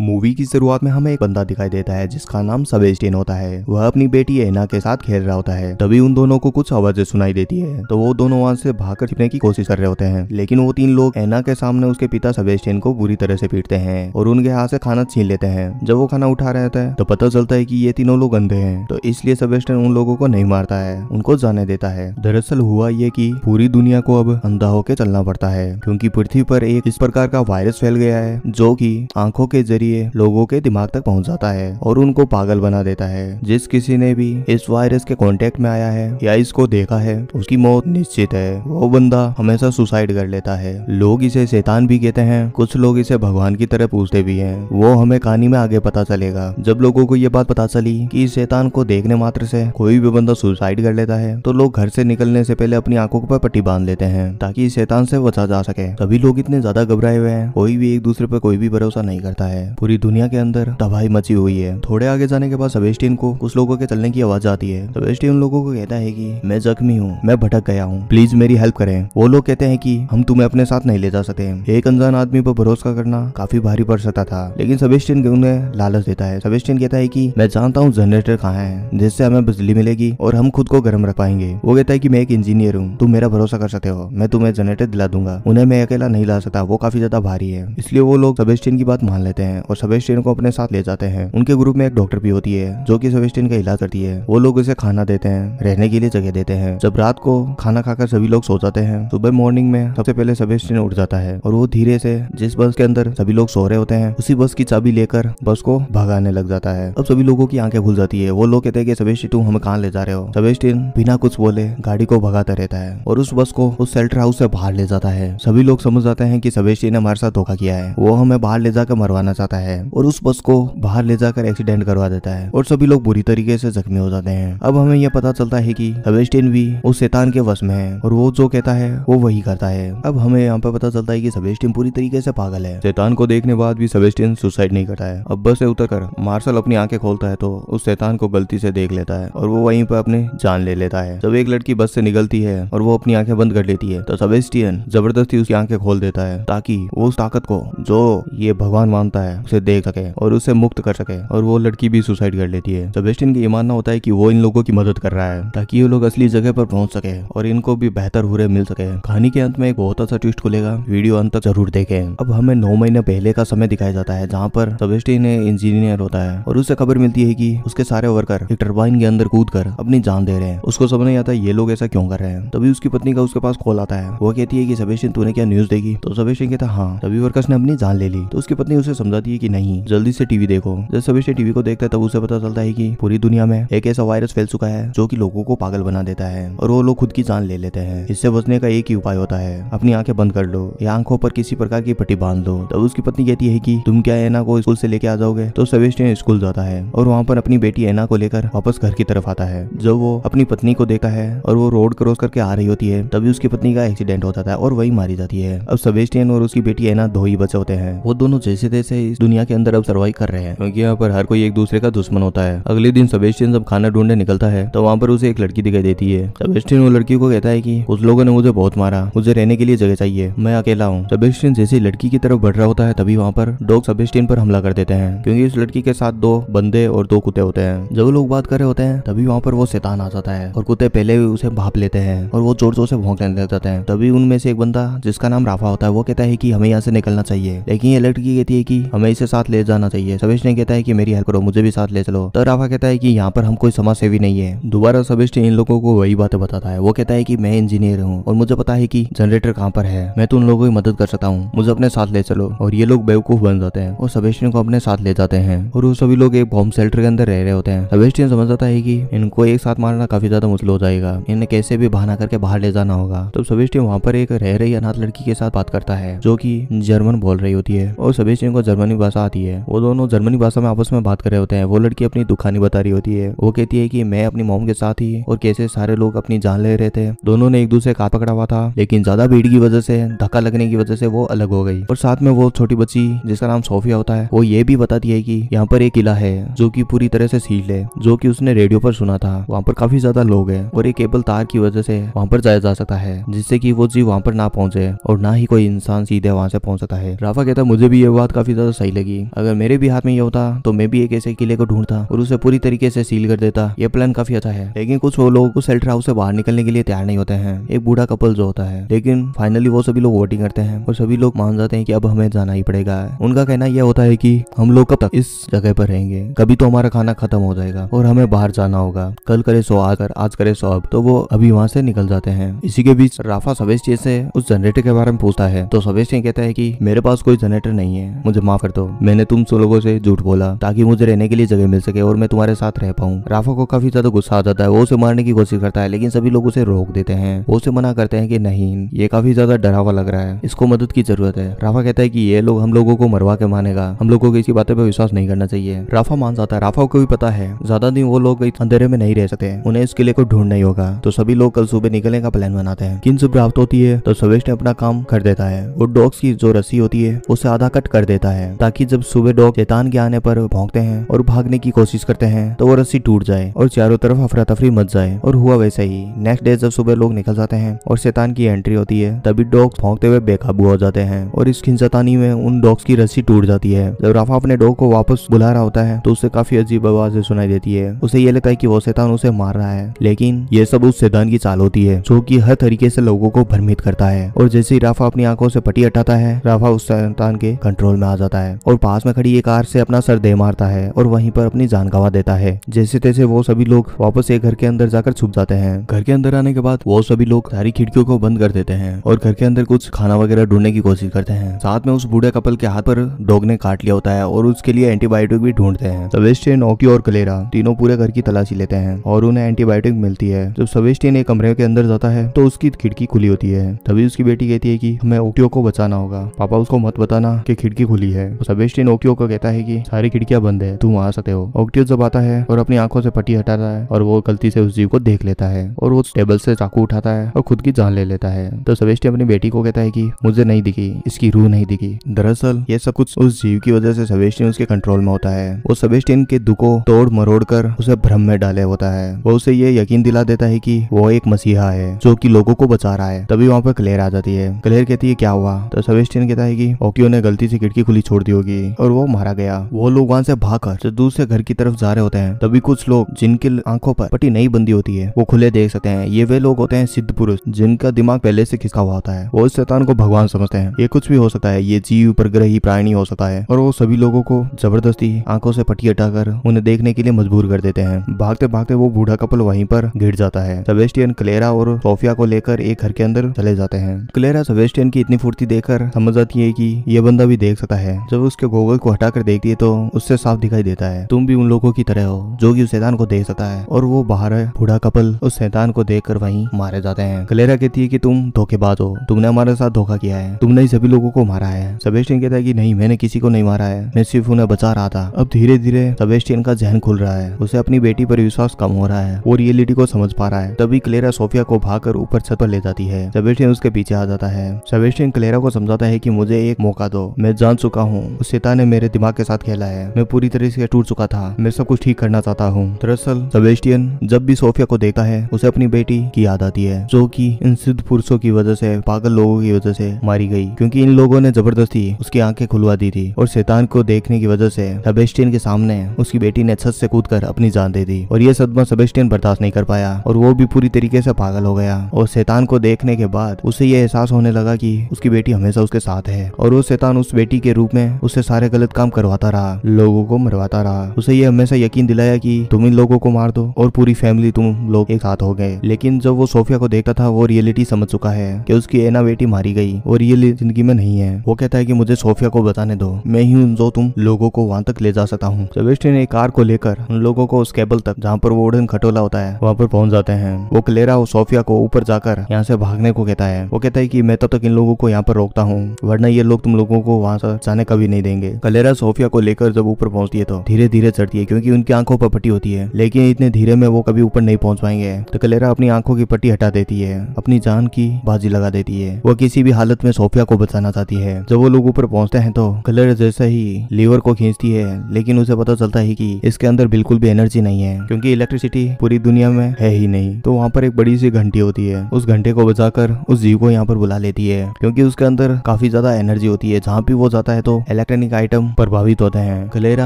Movie की शुरुआत में हमें एक बंदा दिखाई देता है जिसका नाम सबेस्टिन होता है वह अपनी बेटी एना के साथ खेल रहा होता है तभी उन दोनों को कुछ आवाजें सुनाई देती है तो वो दोनों वहां से भागकर छिपने की कोशिश कर रहे होते हैं लेकिन वो तीन लोग एना के सामने उसके पिता सबेस्टिन को बुरी तरह से पीटते हैं और उनके हाथ से खाना छीन लेते हैं जब वो खाना उठा रहे होता है तो पता चलता है की ये तीनों लोग अंधे है तो इसलिए सबेस्टिन उन लोगों को नहीं मारता है उनको जाने देता है दरअसल हुआ ये की पूरी दुनिया को अब अंधा होकर चलना पड़ता है क्यूँकी पृथ्वी पर एक इस प्रकार का वायरस फैल गया है जो की आंखों के जरिए जरिए लोगों के दिमाग तक पहुंच जाता है और उनको पागल बना देता है जिस किसी ने भी इस वायरस के कॉन्टेक्ट में आया है या इसको देखा है उसकी मौत निश्चित है वो बंदा हमेशा सुसाइड कर लेता है लोग इसे शैतान भी कहते हैं कुछ लोग इसे भगवान की तरह पूछते भी है वो हमें कहानी में आगे पता चलेगा जब लोगों को ये बात पता चली कि शैतान को देखने मात्र से कोई भी बंदा सुसाइड कर लेता है तो लोग घर से निकलने से पहले अपनी आंखों पर पट्टी बांध लेते हैं ताकि शैतान से बचा जा सके तभी लोग इतने ज्यादा घबराए हुए हैं कोई भी एक दूसरे पर कोई भी भरोसा नहीं करता है पूरी दुनिया के अंदर तबाही मची हुई है थोड़े आगे जाने के बाद सबेस्टिन को कुछ लोगों के चलने की आवाज आती है सबेस्टिन उन लोगों को कहता है की मैं जख्मी हूँ मैं भटक गया हूँ प्लीज मेरी हेल्प करें वो लोग कहते हैं की हम तुम्हें अपने साथ नहीं ले जा सकते एक अनजान आदमी पर भरोसा करना काफी भारी पड़ सकता था लेकिन सबेस्टिन उन्हें लालच देता है सबेस्टिन कहता है की मैं जानता हूँ जनरेटर कहाँ है जिससे हमें बिजली मिलेगी और हम खुद को गर्म रख पाएंगे वो कहता है की मैं एक इंजीनियर हूँ तुम मेरा भरोसा कर सकते हो मैं तुम्हें जनरेटर दिला दूंगा उन्हें मैं अकेला नहीं ला सकता वो काफी ज्यादा भारी है इसलिए वो लोग सबेस्टिन की बात मान लेते हैं हैं और सेबेस्टियन को अपने साथ ले जाते हैं उनके ग्रुप में एक डॉक्टर भी होती है जो की सेबेस्टियन का इलाज करती है वो लोग उसे खाना देते हैं रहने के लिए जगह देते हैं जब रात को खाना खाकर सभी लोग सो जाते हैं सुबह मॉर्निंग में सबसे पहले सेबेस्टियन उठ जाता है और वो धीरे से जिस बस के अंदर सभी लोग सो रहे होते हैं उसी बस की चाबी लेकर बस को भगाने लग जाता है अब सभी लोगों की आंखें खुल जाती है वो लोग कहते हैं कि सेबेस्टियन तुम हमें कहाँ ले जा रहे हो सबेस्टिन बिना कुछ बोले गाड़ी को भगाता रहता है और उस बस को उस शेल्टर हाउस से बाहर ले जाता है सभी लोग समझ जाते हैं कि सेबेस्टियन ने हमारे साथ धोखा किया है वो हमें बाहर ले जाकर मरवाना चाहता आता है और उस बस को बाहर ले जाकर एक्सीडेंट करवा देता है और सभी लोग बुरी तरीके से जख्मी हो जाते हैं अब हमें यह पता चलता है की सबेस्टिन भी उस शैतान के वश में है और वो जो कहता है वो वही करता है अब हमें यहाँ पर पता चलता है की सबेस्टिन पूरी तरीके से पागल है शैतान को देखने बाद भी सबेस्टिन सुसाइड नहीं करता है अब बस से उतर कर मार्शल अपनी आंखें खोलता है तो उस शैतान को गलती से देख लेता है और वो वहीं पर अपने जान ले लेता है जब एक लड़की बस से निकलती है और वो अपनी आंखें बंद कर लेती है तो सबेस्टियन जबरदस्ती उसकी आंखें खोल देता है ताकि वो उस ताकत को जो ये भगवान मानता है उसे देख सके और उसे मुक्त कर सके और वो लड़की भी सुसाइड कर लेती है सेबेस्टियन का ये मानना होता है कि वो इन लोगों की मदद कर रहा है ताकि ये लोग असली जगह पर पहुंच सके और इनको भी बेहतर हुए मिल सके कहानी के अंत में एक बहुत अच्छा ट्विस्ट खुलेगा वीडियो अंत तक जरूर देखे अब हमें नौ महीने पहले का समय दिखाया जाता है जहाँ पर सबेस्टिन इंजीनियर होता है और उसे खबर मिलती है की उसके सारे वर्कर एक टर्बाइन के अंदर कूद कर अपनी जान दे रहे हैं उसको समझ नहीं आता ये लोग ऐसा क्यों कर रहे हैं तभी उसकी पत्नी का उसके पास कॉल आता है वो कहती है की सबेस्टिन तूने क्या न्यूज देगी तो सबेस्टिन कहता हाँ तभी वर्कर्स ने अपनी जान ले ली तो उसकी पत्नी उसे समझाती सकती है कि नहीं जल्दी से टीवी देखो जब सभी से टीवी को देखता है तब उसे पता चलता है कि पूरी दुनिया में एक ऐसा वायरस फैल चुका है जो कि लोगों को पागल बना देता है और वो लोग खुद की जान ले लेते हैं इससे बचने का एक ही उपाय होता है अपनी आंखें बंद कर लो या आंखों पर किसी प्रकार की पट्टी बांध लो तब उसकी पत्नी कहती है की तुम क्या एना को स्कूल से लेके आ जाओगे तो सेबेस्टियन स्कूल जाता है और वहाँ पर अपनी बेटी एना को लेकर वापस घर की तरफ आता है जब वो अपनी पत्नी को देखा है और वो रोड क्रॉस करके आ रही होती है तभी उसकी पत्नी का एक्सीडेंट हो जाता है और वही मारी जाती है अब सेबेस्टियन और उसकी बेटी एना दो ही बचे होते हैं वो दोनों जैसे तैसे इस दुनिया के अंदर अब सर्वाइव कर रहे हैं क्योंकि यहाँ पर हर कोई एक दूसरे का दुश्मन होता है अगले दिन सबेस्टियन जब खाना ढूंढने निकलता है तो वहाँ पर उसे एक लड़की दिखाई देती है सबेस्टियन उस लड़की को कहता है की उस लोगों ने मुझे बहुत मारा मुझे रहने के लिए जगह चाहिए मैं अकेला हूँ सबेस्टियन जैसे लड़की की तरफ बढ़ रहा होता है तभी वहाँ पर डॉग सबेस्टियन पर हमला कर देते हैं क्योंकि उस लड़की के साथ दो बंदे और दो कुत्ते होते हैं जब लोग बात कर रहे होते हैं तभी वहाँ पर वो शैतान आ जाता है और कुत्ते पहले उसे भाप लेते हैं और वो जोर जोर से भोंकने लग जाते हैं तभी उनमें से एक बंदा जिसका नाम राफा होता है वो कहता है की हमें यहाँ से निकलना चाहिए लेकिन ये लड़की कहती है की हमें हमें इसे साथ ले जाना चाहिए सवेश ने कहता है कि मेरी हेल्प करो मुझे भी साथ ले चलो तो राफा कहता है कि यहाँ पर हम कोई समाज सेवी नहीं है दोबारा सवेश इन लोगों को वही बातें बताता है वो कहता है कि मैं इंजीनियर हूँ और मुझे पता है कि जनरेटर कहाँ पर है मैं तो उन लोगों की मदद कर सकता हूँ मुझे अपने साथ ले चलो और ये लोग बेवकूफ बन जाते हैं और सवेस्टियन को अपने साथ ले जाते हैं और वो सभी लोग एक बॉम्ब सेल्टर के अंदर रह रहे होते हैं सवेस्टियन समझ जाता है कि इनको एक साथ मारना काफी ज्यादा मुश्किल हो जाएगा इन्हें कैसे भी बहाना करके बाहर ले जाना होगा तो सवेस्टियन वहाँ पर एक रह रही अनाथ लड़की के साथ बात करता है जो की जर्मन बोल रही होती है और सवेस्टियन को जर्मनी भाषा आती है वो दोनों जर्मनी भाषा में आपस में बात कर रहे होते हैं वो लड़की अपनी दुखानी बता रही होती है वो कहती है की मैं अपनी मोम के साथ ही और कैसे सारे लोग अपनी जान ले रहे थे दोनों ने एक दूसरे का पकड़ा हुआ था लेकिन ज्यादा भीड़ की वजह से धक्का लगने की वजह से वो अलग हो गई और साथ में वो छोटी बच्ची जिसका नाम सोफिया होता है वो ये भी बताती है की यहाँ पर एक किला है जो की पूरी तरह से सील है जो की उसने रेडियो पर सुना था वहाँ पर काफी ज्यादा लोग है और एक केबल तार की वजह से वहाँ पर जाया जा सकता है जिससे की वो जीव वहाँ पर ना पहुंचे और ना ही कोई इंसान सीधे वहाँ से पहुंच सकता है राफा कहता मुझे भी ये बात काफी ज्यादा सही बुराई लगी अगर मेरे भी हाथ में ये होता तो मैं भी एक ऐसे किले को ढूंढता और उसे पूरी तरीके से सील कर देता यह प्लान काफी अच्छा है लेकिन कुछ वो लोग उस सेल्टर हाउस से बाहर निकलने के लिए तैयार नहीं होते हैं एक बूढ़ा कपल जो होता है लेकिन फाइनली वो सभी लोग वोटिंग करते हैं और सभी लोग मान जाते हैं कि अब हमें जाना ही पड़ेगा उनका कहना यह होता है कि हम लोग कब तक इस जगह पर रहेंगे कभी तो हमारा खाना खत्म हो जाएगा और हमें बाहर जाना होगा कल करे सो आज कर आज करे सो अब तो वो अभी वहाँ से निकल जाते हैं इसी के बीच राफा सवेस्टियन से उस जनरेटर के बारे में पूछता है तो सवेस्टियन कहता है कि मेरे पास कोई जनरेटर नहीं है मुझे माफ कर दो तो। मैंने तुम सो लोगों से झूठ बोला ताकि मुझे रहने के लिए जगह मिल सके और मैं तुम्हारे साथ रह पाऊँ राफा को काफी ज्यादा गुस्सा आ जाता है वो उसे मारने की कोशिश करता है लेकिन सभी लोग उसे रोक देते हैं वो उसे मना करते हैं कि नहीं ये काफी ज्यादा डरावा लग रहा है इसको मदद की जरूरत है राफा कहता है कि ये लोग हम लोगों को मरवा के मानेगा हम लोगों को इसी बातों पर विश्वास नहीं करना चाहिए राफा मान जाता है राफा को भी पता है ज्यादा दिन वो लोग अंधेरे में नहीं रह सकते उन्हें इसके लिए कोई ढूंढ नहीं होगा तो सभी लोग कल सुबह निकलने का प्लान बनाते हैं किन सुबह रात होती है तो सवेश ने अपना काम कर देता है और डॉग्स की जो रस्सी होती है उसे आधा कट कर देता है ताकि जब सुबह डॉग शैतान के आने पर भोंगते हैं और भागने की कोशिश करते हैं तो वो रस्सी टूट जाए और चारों तरफ अफरा तफरी मच जाए और हुआ वैसा ही नेक्स्ट डे जब सुबह लोग निकल जाते हैं और शैतान की एंट्री होती है तभी डॉग भोंगते हुए बेकाबू हो जाते हैं और इस खिंचतानी में उन डॉग्स की रस्सी टूट जाती है जब राफा अपने डॉग को वापस बुला रहा होता है तो उसे काफी अजीब आवाजें सुनाई देती है उसे ये लगता है की वो शैतान उसे मार रहा है लेकिन ये सब उस शैतान की चाल होती है जो की हर तरीके से लोगों को भ्रमित करता है और जैसे ही राफा अपनी आंखों से पट्टी हटाता है राफा उस शैतान के कंट्रोल में आ जाता है है और पास में खड़ी एक कार से अपना सर दे मारता है और वहीं पर अपनी जान गवा देता है जैसे तैसे वो सभी लोग वापस एक घर के अंदर जाकर छुप जाते हैं घर के अंदर आने के बाद वो सभी लोग सारी खिड़कियों को बंद कर देते हैं और घर के अंदर कुछ खाना वगैरह ढूंढने की कोशिश करते हैं साथ में उस बूढ़े कपल के हाथ पर डॉग ने काट लिया होता है और उसके लिए एंटीबायोटिक भी ढूंढते हैं सवेस्टिन ओकी और कलेरा तीनों पूरे घर की तलाशी लेते हैं और उन्हें एंटीबायोटिक मिलती है जब सवेस्टिन एक कमरे के अंदर जाता है तो उसकी खिड़की खुली होती है तभी उसकी बेटी कहती है की हमें ओटियो को बचाना होगा पापा उसको मत बताना की खिड़की खुली है सबेस्टिन ओक्टियो को कहता है कि सारी खिड़कियां बंद है तुम आ सकते हो ओक्टियो जब आता है और अपनी आंखों से पट्टी हटाता है और वो गलती से उस जीव को देख लेता है और वो टेबल से चाकू उठाता है और खुद की जान ले लेता है तो सबेस्टिन अपनी बेटी को कहता है की मुझे नहीं दिखी इसकी रूह नहीं दिखी दरअसल ये सब कुछ उस जीव की वजह से सबेस्टिन उसके कंट्रोल में होता है वो सबेस्टिन के दुखो तोड़ मरोड़ कर उसे भ्रम में डाले होता है वो उसे ये यकीन दिला देता है की वो एक मसीहा है जो की लोगों को बचा रहा है तभी वहाँ पर क्लेयर आ जाती है क्लेयर कहती है क्या हुआ तो सबेस्टिन कहता है की ओकियो ने गलती से खिड़की खुली छोड़ दी दी होगी और वो मारा गया वो लोग वहाँ से भाग भागकर दूसरे घर की तरफ जा रहे होते हैं तभी कुछ लोग जिनके आंखों पर पट्टी नहीं बंदी होती है वो खुले देख सकते हैं ये वे लोग होते हैं सिद्ध पुरुष जिनका दिमाग पहले से खिसका हुआ होता है वो इस शैतान को भगवान समझते हैं ये कुछ भी हो सकता है ये जीव परग्रही प्राणी हो सकता है और वो सभी लोगों को जबरदस्ती आंखों से पट्टी हटाकर उन्हें देखने के लिए मजबूर कर देते हैं भागते भागते वो बूढ़ा कपल वहीं पर गिर जाता है सेबेस्टियन क्लेरा और सोफिया को लेकर एक घर के अंदर चले जाते हैं क्लेरा सेबेस्टियन की इतनी फुर्ती देखकर समझ जाती है कि यह बंदा भी देख सकता है जब जब उसके गोगल को हटा कर देखती है तो उससे साफ दिखाई देता है तुम भी उन लोगों की तरह हो जो कि उस शैतान को देख सकता है और वो बाहर है बूढ़ा कपल उस शैतान को देख कर वही मारे जाते हैं कलेरा कहती है की तुम धोखेबाज हो तुमने हमारे साथ धोखा किया है तुमने सभी लोगों को मारा है सबेस्टियन कहता है की नहीं मैंने किसी को नहीं मारा है मैं सिर्फ उन्हें बचा रहा था अब धीरे धीरे सबेस्टियन का जहन खुल रहा है उसे अपनी बेटी पर विश्वास कम हो रहा है वो रियलिटी को समझ पा रहा है तभी क्लेरा सोफिया को भागकर ऊपर छत पर ले जाती है सबेस्टियन उसके पीछे आ जाता है सबेस्टियन क्लेरा को समझाता है कि मुझे एक मौका दो मैं जान चुका हूँ उस शैतान ने मेरे दिमाग के साथ खेला है मैं पूरी तरह से टूट चुका था मैं सब कुछ ठीक करना चाहता हूँ दरअसल सबेस्टियन जब भी सोफिया को देखता है उसे अपनी बेटी की याद आती है जो की इन सिद्ध पुरुषों की वजह से पागल लोगों की वजह से मारी गई क्योंकि इन लोगों ने जबरदस्ती उसकी आंखें खुलवा दी थी और शैतान को देखने की वजह से सबेस्टियन के सामने उसकी बेटी ने छत से कूद कर अपनी जान दे दी और यह सदमा सबेस्टियन बर्दाश्त नहीं कर पाया और वो भी पूरी तरीके से पागल हो गया और शैतान को देखने के बाद उसे यह एहसास होने लगा कि उसकी बेटी हमेशा उसके साथ है और वो शैतान उस बेटी के रूप में उससे सारे गलत काम करवाता रहा लोगों को मरवाता रहा उसे ये हमेशा यकीन दिलाया कि तुम इन लोगों को मार दो और पूरी फैमिली तुम लोग एक साथ हो गए लेकिन जब वो सोफिया को देखता था वो रियलिटी समझ चुका है कि उसकी एना बेटी मारी गई और ये जिंदगी में नहीं है वो कहता है कि मुझे सोफिया को बताने दो मैं ही उन जो तुम लोगों को वहां तक ले जा सकता हूँ सबेस्टिन एक कार को लेकर उन लोगों को उस केबल तक जहाँ पर वो उड़न खटोला होता है वहाँ पर पहुंच जाते हैं वो क्लेरा और सोफिया को ऊपर जाकर यहाँ से भागने को कहता है वो कहता है की मैं तब तक इन लोगों को यहाँ पर रोकता हूँ वरना ये लोग तुम लोगों को वहां जाने का भी नहीं देंगे कलेरा सोफिया को लेकर जब ऊपर पहुंचती है तो धीरे धीरे चढ़ती है क्योंकि उनकी आंखों पर पट्टी होती है लेकिन इतने धीरे में वो कभी ऊपर नहीं पहुंच पाएंगे तो कलेरा अपनी आंखों की पट्टी हटा देती है अपनी जान की बाजी लगा देती है वो किसी भी हालत में सोफिया को बचाना चाहती है जब वो लोग ऊपर पहुंचते हैं तो कलेरा जैसे ही लीवर को खींचती है लेकिन उसे पता चलता है की इसके अंदर बिल्कुल भी एनर्जी नहीं है क्योंकि इलेक्ट्रिसिटी पूरी दुनिया में है ही नहीं तो वहाँ पर एक बड़ी सी घंटी होती है उस घंटे को बजाकर उस जीव को यहाँ पर बुला लेती है क्योंकि उसके अंदर काफी ज्यादा एनर्जी होती है जहाँ भी वो जाता है तो इलेक्ट्रॉनिक आइटम प्रभावित होते हैं कलेरा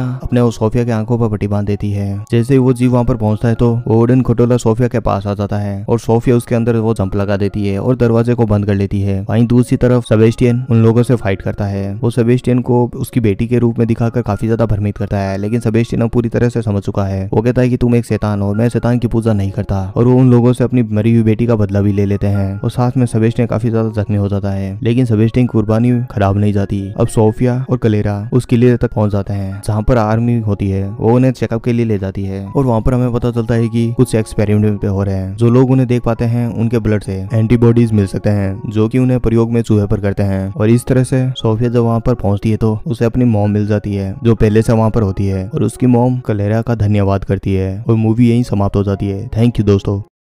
अपने और सोफिया के आंखों पर पट्टी बांध देती है जैसे ही वो जीव वहाँ पर पहुंचता है तो वो उडन खटोला सोफिया के पास आ जाता है और सोफिया उसके अंदर वो जंप लगा देती है और दरवाजे को बंद कर लेती है वहीं दूसरी तरफ सबेस्टियन उन लोगों से फाइट करता है वो सबेस्टियन को उसकी बेटी के रूप में दिखाकर काफी ज्यादा भ्रमित करता है लेकिन सबेस्टियन अब पूरी तरह से समझ चुका है वो कहता है कि तुम एक शैतान हो मैं शैतान की पूजा नहीं करता और वो उन लोगों से अपनी मरी हुई बेटी का बदला भी ले लेते हैं और साथ में सबेस्टियन काफी ज्यादा जख्मी हो जाता है लेकिन सबेस्टियन की कुर्बानी खराब नहीं जाती अब सोफिया और कलेरा उस किले तक पहुंच जाते हैं जहाँ पर आर्मी होती है वो उन्हें चेकअप के लिए ले जाती है और वहाँ पर हमें पता चलता है की कुछ एक्सपेरिमेंट पे हो रहे हैं जो लोग उन्हें देख पाते हैं उनके ब्लड से एंटीबॉडीज मिल सकते हैं जो की उन्हें प्रयोग में चूहे पर करते हैं और इस तरह से सोफिया जब वहाँ पर पहुंचती है तो उसे अपनी मोम मिल जाती है जो पहले से वहाँ पर होती है और उसकी मोम कलेरा का धन्यवाद करती है और मूवी यही समाप्त हो जाती है थैंक यू दोस्तों